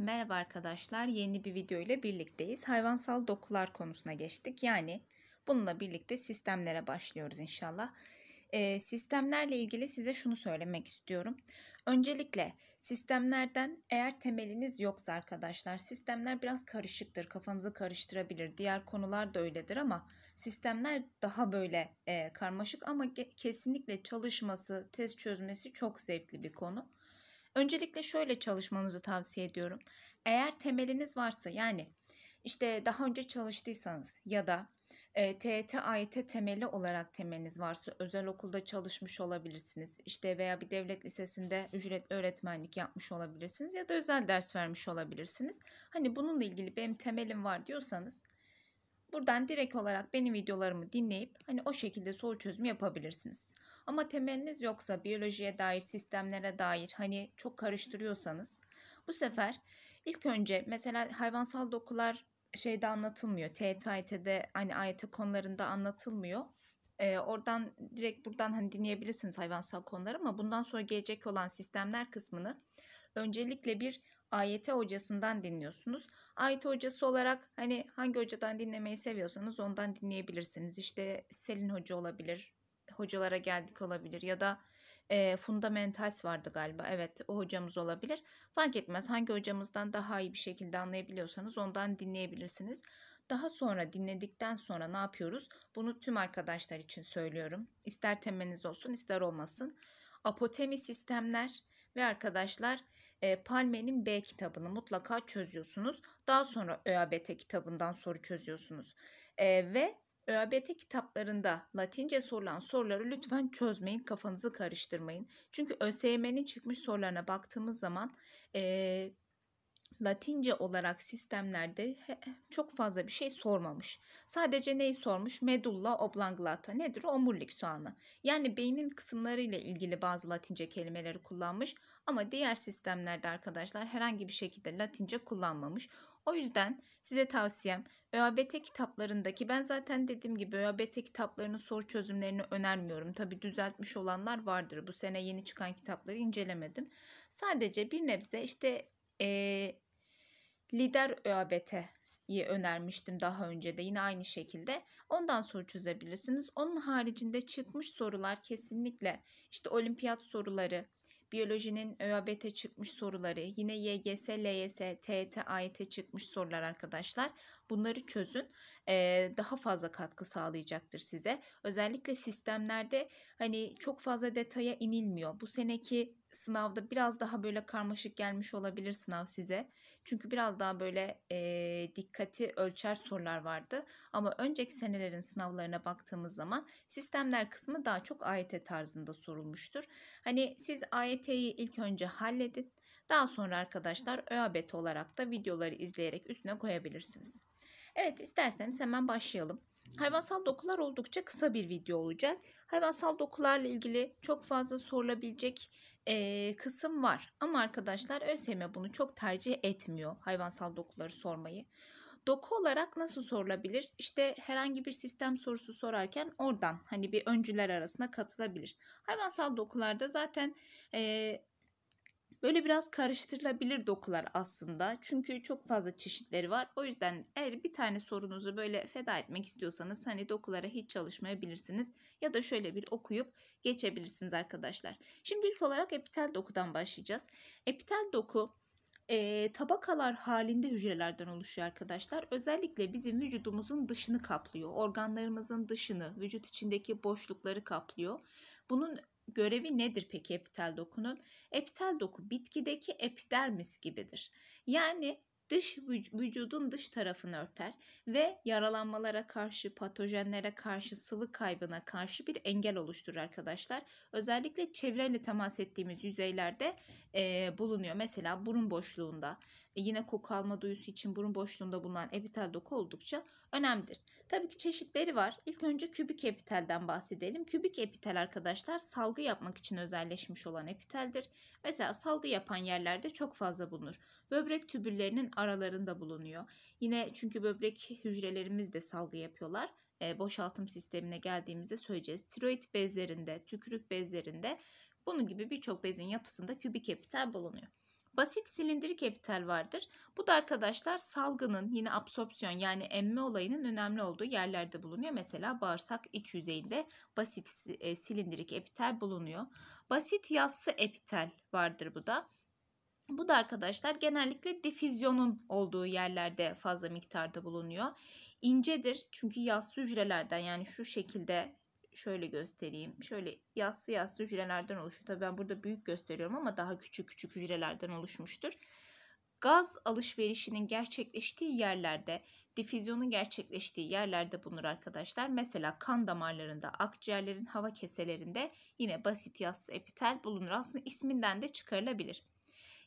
Merhaba arkadaşlar. Yeni bir video ile birlikteyiz. Hayvansal dokular konusuna geçtik. Yani bununla birlikte sistemlere başlıyoruz inşallah. E, sistemlerle ilgili size şunu söylemek istiyorum. Öncelikle sistemlerden eğer temeliniz yoksa arkadaşlar sistemler biraz karışıktır. Kafanızı karıştırabilir. Diğer konular da öyledir ama sistemler daha böyle e, karmaşık ama kesinlikle çalışması, test çözmesi çok zevkli bir konu. Öncelikle şöyle çalışmanızı tavsiye ediyorum. Eğer temeliniz varsa yani işte daha önce çalıştıysanız ya da e, TET, AYT temeli olarak temeliniz varsa özel okulda çalışmış olabilirsiniz. İşte veya bir devlet lisesinde ücretli öğretmenlik yapmış olabilirsiniz ya da özel ders vermiş olabilirsiniz. Hani bununla ilgili benim temelim var diyorsanız buradan direkt olarak benim videolarımı dinleyip hani o şekilde soru çözümü yapabilirsiniz. Ama temeliniz yoksa biyolojiye dair, sistemlere dair hani çok karıştırıyorsanız bu sefer ilk önce mesela hayvansal dokular şeyde anlatılmıyor. TYT'de hani AYT konularında anlatılmıyor. Ee, oradan direkt buradan hani dinleyebilirsiniz hayvansal konuları ama bundan sonra gelecek olan sistemler kısmını öncelikle bir AYT hocasından dinliyorsunuz. AYT hocası olarak hani hangi hocadan dinlemeyi seviyorsanız ondan dinleyebilirsiniz. İşte Selin Hoca olabilir, hocalara geldik olabilir ya da e, fundamentals vardı galiba. Evet o hocamız olabilir. Fark etmez hangi hocamızdan daha iyi bir şekilde anlayabiliyorsanız ondan dinleyebilirsiniz. Daha sonra dinledikten sonra ne yapıyoruz? Bunu tüm arkadaşlar için söylüyorum. İster temeliniz olsun ister olmasın. Apotemi sistemler ve arkadaşlar e, Palme'nin B kitabını mutlaka çözüyorsunuz. Daha sonra ÖABT kitabından soru çözüyorsunuz. E, ve ÖABT ee, kitaplarında Latince sorulan soruları lütfen çözmeyin, kafanızı karıştırmayın. Çünkü ÖSYM'nin çıkmış sorularına baktığımız zaman e, Latince olarak sistemlerde çok fazla bir şey sormamış. Sadece neyi sormuş? Medulla oblongata nedir? Omurilik soğanı. Yani beynin kısımları ile ilgili bazı Latince kelimeleri kullanmış ama diğer sistemlerde arkadaşlar herhangi bir şekilde Latince kullanmamış. O yüzden size tavsiyem ÖABT kitaplarındaki ben zaten dediğim gibi ÖABT kitaplarının soru çözümlerini önermiyorum. Tabi düzeltmiş olanlar vardır. Bu sene yeni çıkan kitapları incelemedim. Sadece bir nebze işte e, lider ÖABT'yi önermiştim daha önce de yine aynı şekilde. Ondan soru çözebilirsiniz. Onun haricinde çıkmış sorular kesinlikle işte olimpiyat soruları, biyolojinin ÖABT çıkmış soruları, yine YGS, LYS, TET, AYT çıkmış sorular arkadaşlar. Bunları çözün. Ee, daha fazla katkı sağlayacaktır size. Özellikle sistemlerde hani çok fazla detaya inilmiyor. Bu seneki sınavda biraz daha böyle karmaşık gelmiş olabilir sınav size. Çünkü biraz daha böyle e, dikkati ölçer sorular vardı. Ama önceki senelerin sınavlarına baktığımız zaman sistemler kısmı daha çok AYT tarzında sorulmuştur. Hani siz AYT'yi ilk önce halledin. Daha sonra arkadaşlar ÖABT olarak da videoları izleyerek üstüne koyabilirsiniz. Evet isterseniz hemen başlayalım. Hayvansal dokular oldukça kısa bir video olacak. Hayvansal dokularla ilgili çok fazla sorulabilecek e, kısım var. Ama arkadaşlar ÖSYM bunu çok tercih etmiyor hayvansal dokuları sormayı. Doku olarak nasıl sorulabilir? İşte herhangi bir sistem sorusu sorarken oradan hani bir öncüler arasına katılabilir. Hayvansal dokularda zaten e, Böyle biraz karıştırılabilir dokular aslında. Çünkü çok fazla çeşitleri var. O yüzden eğer bir tane sorunuzu böyle feda etmek istiyorsanız hani dokulara hiç çalışmayabilirsiniz. Ya da şöyle bir okuyup geçebilirsiniz arkadaşlar. Şimdi ilk olarak epitel dokudan başlayacağız. Epitel doku e, tabakalar halinde hücrelerden oluşuyor arkadaşlar. Özellikle bizim vücudumuzun dışını kaplıyor. Organlarımızın dışını, vücut içindeki boşlukları kaplıyor. Bunun Görevi nedir peki epitel dokunun? Epitel doku bitkideki epidermis gibidir. Yani dış vücudun dış tarafını örter ve yaralanmalara karşı, patojenlere karşı, sıvı kaybına karşı bir engel oluşturur arkadaşlar. Özellikle çevreyle temas ettiğimiz yüzeylerde e, bulunuyor. Mesela burun boşluğunda, e, yine koku alma duyusu için burun boşluğunda bulunan epitel doku oldukça önemlidir. Tabii ki çeşitleri var. İlk önce kübik epitelden bahsedelim. Kübik epitel arkadaşlar salgı yapmak için özelleşmiş olan epiteldir. Mesela salgı yapan yerlerde çok fazla bulunur. Böbrek tübüllerinin aralarında bulunuyor. Yine çünkü böbrek hücrelerimiz de salgı yapıyorlar e, boşaltım sistemine geldiğimizde söyleyeceğiz. Tiroid bezlerinde, tükürük bezlerinde bunun gibi birçok bezin yapısında kübik epitel bulunuyor. Basit silindirik epitel vardır. Bu da arkadaşlar salgının yine absorpsiyon yani emme olayının önemli olduğu yerlerde bulunuyor. Mesela bağırsak iç yüzeyinde basit e, silindirik epitel bulunuyor. Basit yassı epitel vardır bu da. Bu da arkadaşlar genellikle difüzyonun olduğu yerlerde fazla miktarda bulunuyor. İncedir çünkü yassı hücrelerden yani şu şekilde şöyle göstereyim. Şöyle yassı yassı hücrelerden oluşuyor. Tabii ben burada büyük gösteriyorum ama daha küçük küçük hücrelerden oluşmuştur. Gaz alışverişinin gerçekleştiği yerlerde, difüzyonun gerçekleştiği yerlerde bulunur arkadaşlar. Mesela kan damarlarında, akciğerlerin hava keselerinde yine basit yassı epitel bulunur. Aslında isminden de çıkarılabilir.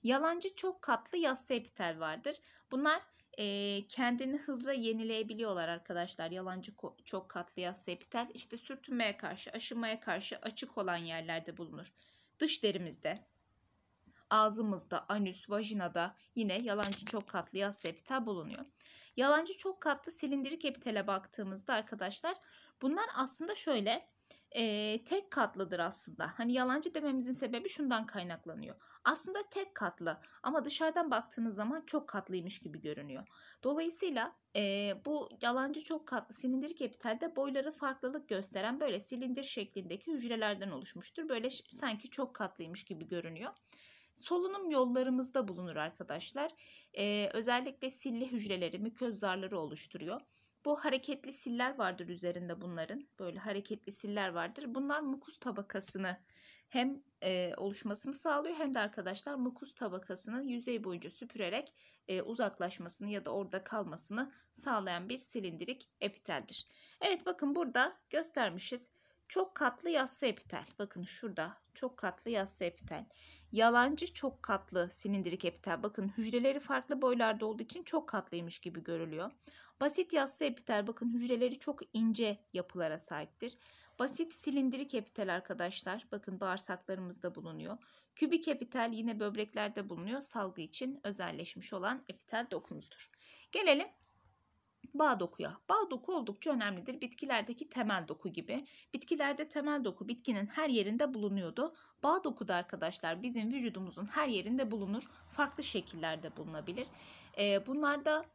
Yalancı çok katlı yassı epitel vardır. Bunlar e, kendini hızla yenileyebiliyorlar arkadaşlar. Yalancı çok katlıya sepitel işte sürtünmeye karşı, aşınmaya karşı açık olan yerlerde bulunur. Dış derimizde, ağzımızda, anüs, vajinada yine yalancı çok katlı yaz sepitel bulunuyor. Yalancı çok katlı silindirik epitele baktığımızda arkadaşlar bunlar aslında şöyle e, tek katlıdır aslında. Hani yalancı dememizin sebebi şundan kaynaklanıyor. Aslında tek katlı ama dışarıdan baktığınız zaman çok katlıymış gibi görünüyor. Dolayısıyla e, bu yalancı çok katlı silindir kapitalde boyları farklılık gösteren böyle silindir şeklindeki hücrelerden oluşmuştur. Böyle sanki çok katlıymış gibi görünüyor solunum yollarımızda bulunur arkadaşlar. Ee, özellikle silli hücreleri, miköz oluşturuyor. Bu hareketli siller vardır üzerinde bunların. Böyle hareketli siller vardır. Bunlar mukus tabakasını hem e, oluşmasını sağlıyor hem de arkadaşlar mukus tabakasını yüzey boyunca süpürerek e, uzaklaşmasını ya da orada kalmasını sağlayan bir silindirik epiteldir. Evet bakın burada göstermişiz. Çok katlı yassı epitel. Bakın şurada çok katlı yassı epitel. Yalancı çok katlı silindirik epitel. Bakın hücreleri farklı boylarda olduğu için çok katlıymış gibi görülüyor. Basit yassı epitel bakın hücreleri çok ince yapılara sahiptir. Basit silindirik epitel arkadaşlar bakın bağırsaklarımızda bulunuyor. Kübik epitel yine böbreklerde bulunuyor. Salgı için özelleşmiş olan epitel dokumuzdur. Gelelim bağ dokuya. Bağ doku oldukça önemlidir. Bitkilerdeki temel doku gibi. Bitkilerde temel doku bitkinin her yerinde bulunuyordu. Bağ doku da arkadaşlar bizim vücudumuzun her yerinde bulunur. Farklı şekillerde bulunabilir. Ee, bunlarda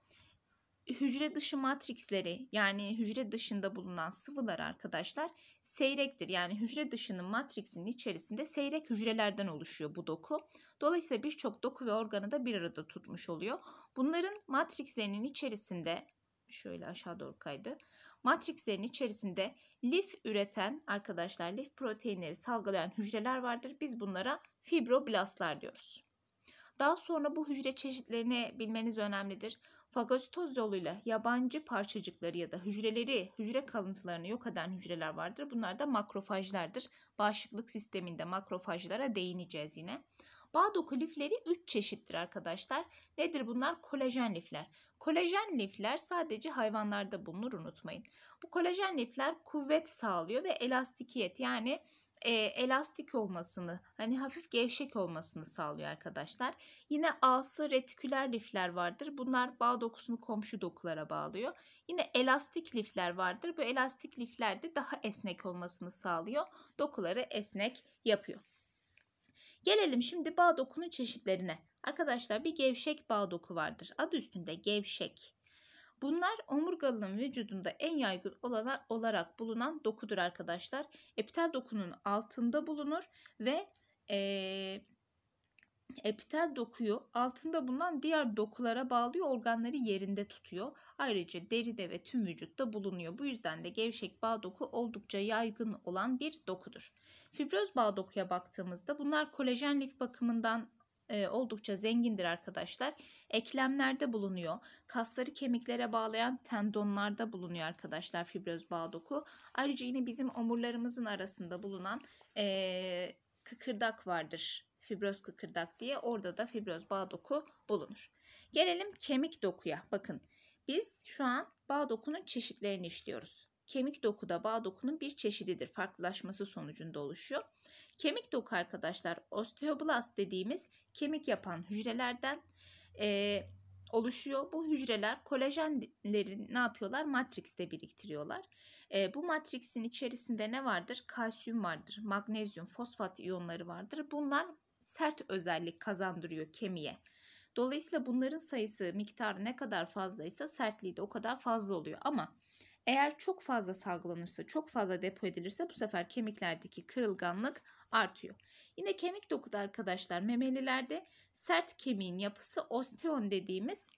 hücre dışı matriksleri yani hücre dışında bulunan sıvılar arkadaşlar seyrektir. Yani hücre dışının matriksinin içerisinde seyrek hücrelerden oluşuyor bu doku. Dolayısıyla birçok doku ve organı da bir arada tutmuş oluyor. Bunların matrikslerinin içerisinde şöyle aşağı doğru kaydı. Matrikslerin içerisinde lif üreten arkadaşlar lif proteinleri salgılayan hücreler vardır. Biz bunlara fibroblastlar diyoruz. Daha sonra bu hücre çeşitlerini bilmeniz önemlidir. Fagositoz yoluyla yabancı parçacıkları ya da hücreleri, hücre kalıntılarını yok eden hücreler vardır. Bunlar da makrofajlardır. Bağışıklık sisteminde makrofajlara değineceğiz yine. Badok lifleri 3 çeşittir arkadaşlar. Nedir bunlar? Kolajen lifler. Kolajen lifler sadece hayvanlarda bulunur unutmayın. Bu kolajen lifler kuvvet sağlıyor ve elastikiyet yani e, elastik olmasını hani hafif gevşek olmasını sağlıyor arkadaşlar. Yine ası retiküler lifler vardır. Bunlar bağ dokusunu komşu dokulara bağlıyor. Yine elastik lifler vardır. Bu elastik lifler de daha esnek olmasını sağlıyor. Dokuları esnek yapıyor. Gelelim şimdi bağ dokunun çeşitlerine. Arkadaşlar bir gevşek bağ doku vardır. Adı üstünde gevşek. Bunlar omurgalının vücudunda en yaygın olarak bulunan dokudur arkadaşlar. Epitel dokunun altında bulunur ve ee, epitel dokuyu altında bulunan diğer dokulara bağlıyor, organları yerinde tutuyor. Ayrıca deride ve tüm vücutta bulunuyor. Bu yüzden de gevşek bağ doku oldukça yaygın olan bir dokudur. Fibroz bağ dokuya baktığımızda bunlar kolajen lif bakımından e, oldukça zengindir arkadaşlar. Eklemlerde bulunuyor. Kasları kemiklere bağlayan tendonlarda bulunuyor arkadaşlar fibroz bağ doku. Ayrıca yine bizim omurlarımızın arasında bulunan e, kıkırdak vardır fibroz kıkırdak diye orada da fibroz bağ doku bulunur. Gelelim kemik dokuya. Bakın biz şu an bağ dokunun çeşitlerini işliyoruz. Kemik doku da bağ dokunun bir çeşididir. Farklılaşması sonucunda oluşuyor. Kemik doku arkadaşlar osteoblast dediğimiz kemik yapan hücrelerden e, oluşuyor. Bu hücreler kolajenleri ne yapıyorlar? Matrikste biriktiriyorlar. E, bu matriksin içerisinde ne vardır? Kalsiyum vardır, magnezyum, fosfat iyonları vardır. Bunlar sert özellik kazandırıyor kemiğe. Dolayısıyla bunların sayısı miktarı ne kadar fazlaysa sertliği de o kadar fazla oluyor. Ama eğer çok fazla salgılanırsa, çok fazla depo edilirse bu sefer kemiklerdeki kırılganlık artıyor. Yine kemik dokuda arkadaşlar memelilerde sert kemiğin yapısı osteon dediğimiz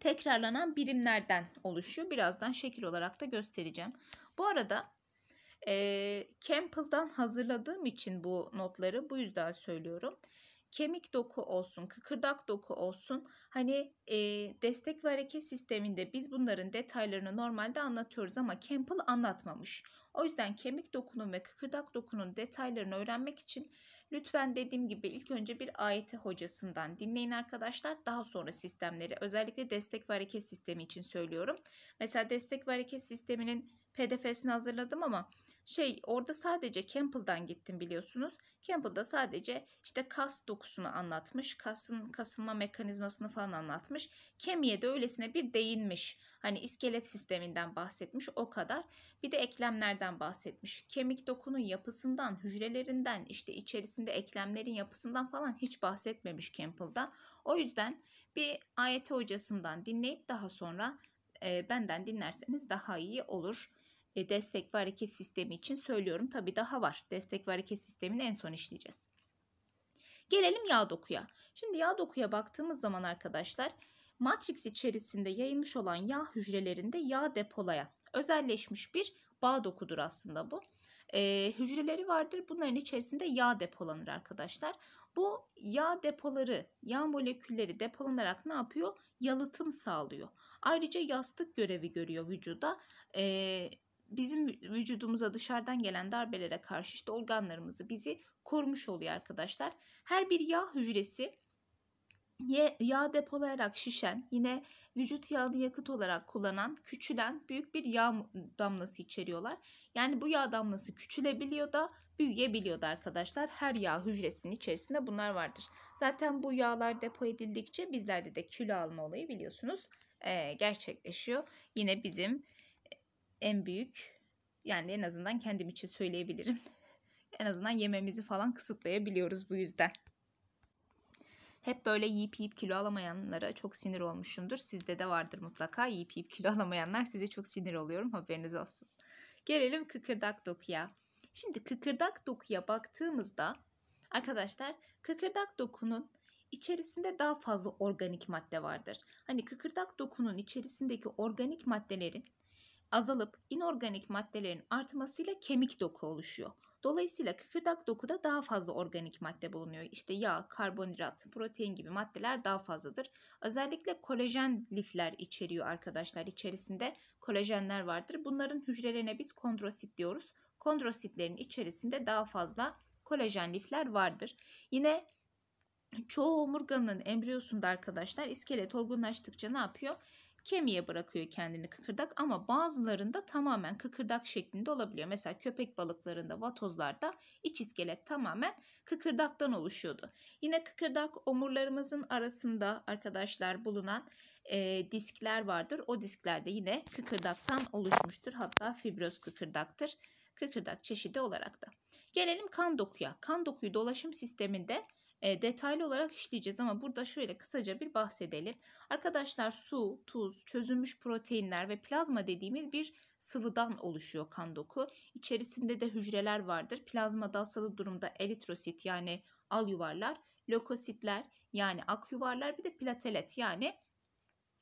tekrarlanan birimlerden oluşuyor. Birazdan şekil olarak da göstereceğim. Bu arada e, Campbell'dan hazırladığım için bu notları bu yüzden söylüyorum. Kemik doku olsun, kıkırdak doku olsun. Hani e, destek ve hareket sisteminde biz bunların detaylarını normalde anlatıyoruz ama Campbell anlatmamış. O yüzden kemik dokunun ve kıkırdak dokunun detaylarını öğrenmek için lütfen dediğim gibi ilk önce bir AYT e hocasından dinleyin arkadaşlar. Daha sonra sistemleri özellikle destek ve hareket sistemi için söylüyorum. Mesela destek ve hareket sisteminin PDF'sini hazırladım ama şey orada sadece Campbell'dan gittim biliyorsunuz. Campbell'da sadece işte kas dokusunu anlatmış. Kasın kasılma mekanizmasını falan anlatmış. Kemiğe de öylesine bir değinmiş. Hani iskelet sisteminden bahsetmiş o kadar. Bir de eklemlerden bahsetmiş. Kemik dokunun yapısından, hücrelerinden, işte içerisinde eklemlerin yapısından falan hiç bahsetmemiş Campbell'da. O yüzden bir AYT hocasından dinleyip daha sonra e, benden dinlerseniz daha iyi olur e, destek ve hareket sistemi için söylüyorum. tabi daha var. Destek ve hareket sistemini en son işleyeceğiz. Gelelim yağ dokuya. Şimdi yağ dokuya baktığımız zaman arkadaşlar matris içerisinde yayılmış olan yağ hücrelerinde yağ depolayan özelleşmiş bir bağ dokudur aslında bu. Ee, hücreleri vardır. Bunların içerisinde yağ depolanır arkadaşlar. Bu yağ depoları, yağ molekülleri depolanarak ne yapıyor? Yalıtım sağlıyor. Ayrıca yastık görevi görüyor vücuda. Ee, bizim vücudumuza dışarıdan gelen darbelere karşı işte organlarımızı bizi korumuş oluyor arkadaşlar. Her bir yağ hücresi yağ depolayarak şişen, yine vücut yağını yakıt olarak kullanan, küçülen büyük bir yağ damlası içeriyorlar. Yani bu yağ damlası küçülebiliyor da büyüyebiliyor da arkadaşlar. Her yağ hücresinin içerisinde bunlar vardır. Zaten bu yağlar depo edildikçe bizlerde de kilo alma olayı biliyorsunuz gerçekleşiyor. Yine bizim en büyük yani en azından kendim için söyleyebilirim. en azından yememizi falan kısıtlayabiliyoruz bu yüzden. Hep böyle yiyip yiyip kilo alamayanlara çok sinir olmuşumdur. Sizde de vardır mutlaka. Yiyip yiyip kilo alamayanlar size çok sinir oluyorum. Haberiniz olsun. Gelelim kıkırdak dokuya. Şimdi kıkırdak dokuya baktığımızda arkadaşlar kıkırdak dokunun içerisinde daha fazla organik madde vardır. Hani kıkırdak dokunun içerisindeki organik maddelerin azalıp inorganik maddelerin artmasıyla kemik doku oluşuyor. Dolayısıyla kıkırdak dokuda daha fazla organik madde bulunuyor. İşte yağ, karbonhidrat, protein gibi maddeler daha fazladır. Özellikle kolajen lifler içeriyor arkadaşlar. İçerisinde kolajenler vardır. Bunların hücrelerine biz kondrosit diyoruz. Kondrositlerin içerisinde daha fazla kolajen lifler vardır. Yine çoğu omurganın embriyosunda arkadaşlar iskelet olgunlaştıkça ne yapıyor? kemiğe bırakıyor kendini kıkırdak ama bazılarında tamamen kıkırdak şeklinde olabiliyor. Mesela köpek balıklarında, vatozlarda iç iskelet tamamen kıkırdaktan oluşuyordu. Yine kıkırdak omurlarımızın arasında arkadaşlar bulunan e, diskler vardır. O disklerde yine kıkırdaktan oluşmuştur. Hatta fibroz kıkırdaktır. Kıkırdak çeşidi olarak da. Gelelim kan dokuya. Kan dokuyu dolaşım sisteminde e, detaylı olarak işleyeceğiz ama burada şöyle kısaca bir bahsedelim. Arkadaşlar su, tuz, çözülmüş proteinler ve plazma dediğimiz bir sıvıdan oluşuyor kan doku. İçerisinde de hücreler vardır. plazma asılı durumda eritrosit yani al yuvarlar, lökositler yani ak yuvarlar bir de platelet yani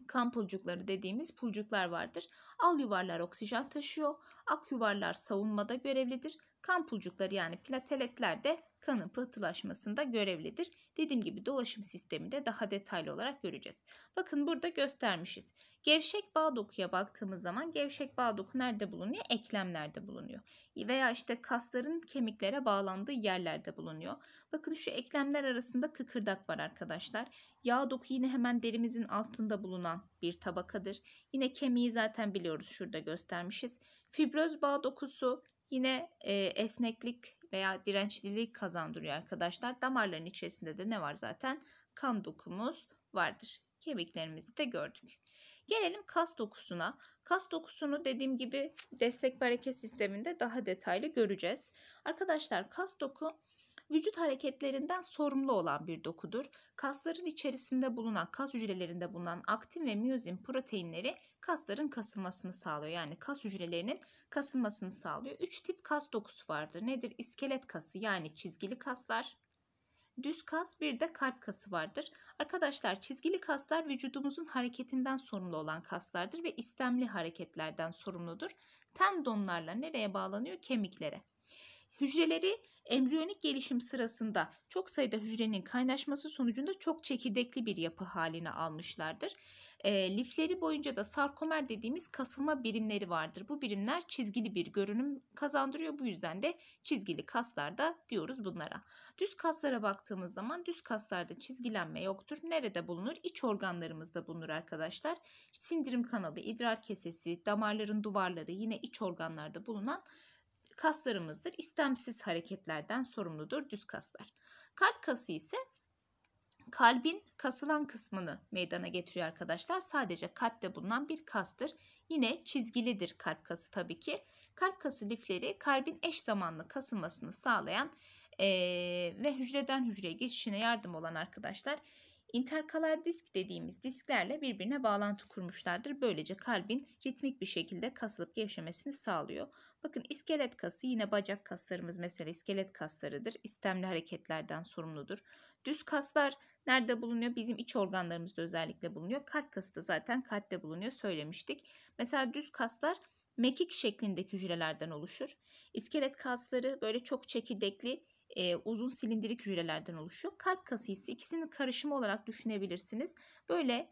kan pulcukları dediğimiz pulcuklar vardır. Al yuvarlar oksijen taşıyor, ak yuvarlar savunmada görevlidir. Kan pulcukları yani plateletler de kanın pıhtılaşmasında görevlidir. Dediğim gibi dolaşım sistemi de daha detaylı olarak göreceğiz. Bakın burada göstermişiz. Gevşek bağ dokuya baktığımız zaman gevşek bağ doku nerede bulunuyor? Eklemlerde bulunuyor. Veya işte kasların kemiklere bağlandığı yerlerde bulunuyor. Bakın şu eklemler arasında kıkırdak var arkadaşlar. Yağ doku yine hemen derimizin altında bulunan bir tabakadır. Yine kemiği zaten biliyoruz şurada göstermişiz. Fibroz bağ dokusu Yine e, esneklik veya dirençlilik kazandırıyor arkadaşlar. Damarların içerisinde de ne var zaten? Kan dokumuz vardır. Kemiklerimizi de gördük. Gelelim kas dokusuna. Kas dokusunu dediğim gibi destek ve hareket sisteminde daha detaylı göreceğiz. Arkadaşlar kas doku vücut hareketlerinden sorumlu olan bir dokudur. Kasların içerisinde bulunan, kas hücrelerinde bulunan aktin ve miyozin proteinleri kasların kasılmasını sağlıyor. Yani kas hücrelerinin kasılmasını sağlıyor. Üç tip kas dokusu vardır. Nedir? İskelet kası yani çizgili kaslar, düz kas bir de kalp kası vardır. Arkadaşlar çizgili kaslar vücudumuzun hareketinden sorumlu olan kaslardır ve istemli hareketlerden sorumludur. Tendonlarla nereye bağlanıyor? Kemiklere. Hücreleri embriyonik gelişim sırasında çok sayıda hücrenin kaynaşması sonucunda çok çekirdekli bir yapı haline almışlardır. E, lifleri boyunca da sarkomer dediğimiz kasılma birimleri vardır. Bu birimler çizgili bir görünüm kazandırıyor. Bu yüzden de çizgili kaslar da diyoruz bunlara. Düz kaslara baktığımız zaman düz kaslarda çizgilenme yoktur. Nerede bulunur? İç organlarımızda bulunur arkadaşlar. Sindirim kanalı, idrar kesesi, damarların duvarları yine iç organlarda bulunan kaslarımızdır. İstemsiz hareketlerden sorumludur düz kaslar. Kalp kası ise kalbin kasılan kısmını meydana getiriyor arkadaşlar. Sadece kalpte bulunan bir kastır. Yine çizgilidir kalp kası tabii ki. Kalp kası lifleri kalbin eş zamanlı kasılmasını sağlayan e, ve hücreden hücreye geçişine yardım olan arkadaşlar İnterkalar disk dediğimiz disklerle birbirine bağlantı kurmuşlardır. Böylece kalbin ritmik bir şekilde kasılıp gevşemesini sağlıyor. Bakın iskelet kası yine bacak kaslarımız mesela iskelet kaslarıdır. İstemli hareketlerden sorumludur. Düz kaslar nerede bulunuyor? Bizim iç organlarımızda özellikle bulunuyor. Kalp kası da zaten kalpte bulunuyor söylemiştik. Mesela düz kaslar mekik şeklindeki hücrelerden oluşur. İskelet kasları böyle çok çekirdekli e, uzun silindirik hücrelerden oluşuyor. Kalp kası ise ikisinin karışımı olarak düşünebilirsiniz. Böyle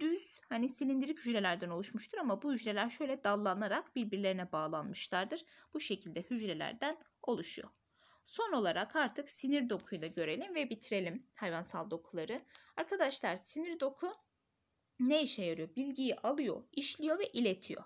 düz hani silindirik hücrelerden oluşmuştur ama bu hücreler şöyle dallanarak birbirlerine bağlanmışlardır. Bu şekilde hücrelerden oluşuyor. Son olarak artık sinir dokuyu da görelim ve bitirelim hayvansal dokuları. Arkadaşlar sinir doku ne işe yarıyor? Bilgiyi alıyor, işliyor ve iletiyor.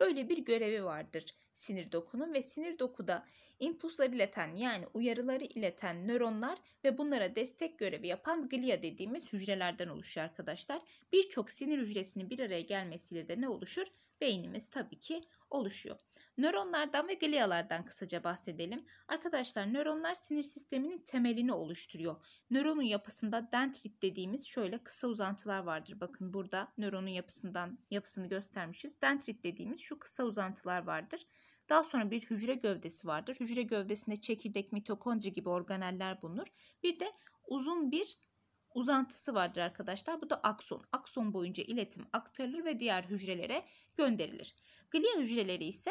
Böyle bir görevi vardır sinir dokunun ve sinir dokuda impulsları ileten yani uyarıları ileten nöronlar ve bunlara destek görevi yapan glia dediğimiz hücrelerden oluşuyor arkadaşlar. Birçok sinir hücresinin bir araya gelmesiyle de ne oluşur? beynimiz tabii ki oluşuyor. Nöronlardan ve glialardan kısaca bahsedelim. Arkadaşlar nöronlar sinir sisteminin temelini oluşturuyor. Nöronun yapısında dendrit dediğimiz şöyle kısa uzantılar vardır. Bakın burada nöronun yapısından yapısını göstermişiz. Dendrit dediğimiz şu kısa uzantılar vardır. Daha sonra bir hücre gövdesi vardır. Hücre gövdesinde çekirdek, mitokondri gibi organeller bulunur. Bir de uzun bir uzantısı vardır arkadaşlar. Bu da akson. Akson boyunca iletim aktarılır ve diğer hücrelere gönderilir. Glia hücreleri ise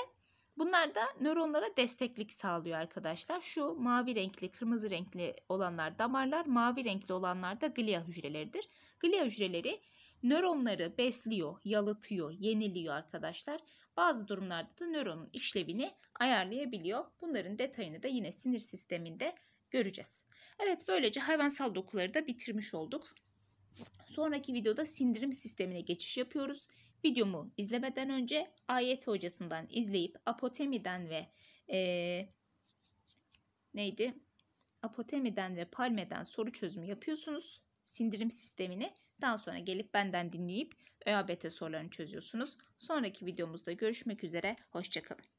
bunlar da nöronlara desteklik sağlıyor arkadaşlar. Şu mavi renkli, kırmızı renkli olanlar damarlar, mavi renkli olanlar da glia hücreleridir. Glia hücreleri nöronları besliyor, yalıtıyor, yeniliyor arkadaşlar. Bazı durumlarda da nöronun işlevini ayarlayabiliyor. Bunların detayını da yine sinir sisteminde göreceğiz. Evet böylece hayvansal dokuları da bitirmiş olduk. Sonraki videoda sindirim sistemine geçiş yapıyoruz. Videomu izlemeden önce ayet hocasından izleyip apotemiden ve ee, neydi? Apotemiden ve palmeden soru çözümü yapıyorsunuz. Sindirim sistemini daha sonra gelip benden dinleyip ÖABT sorularını çözüyorsunuz. Sonraki videomuzda görüşmek üzere. Hoşçakalın.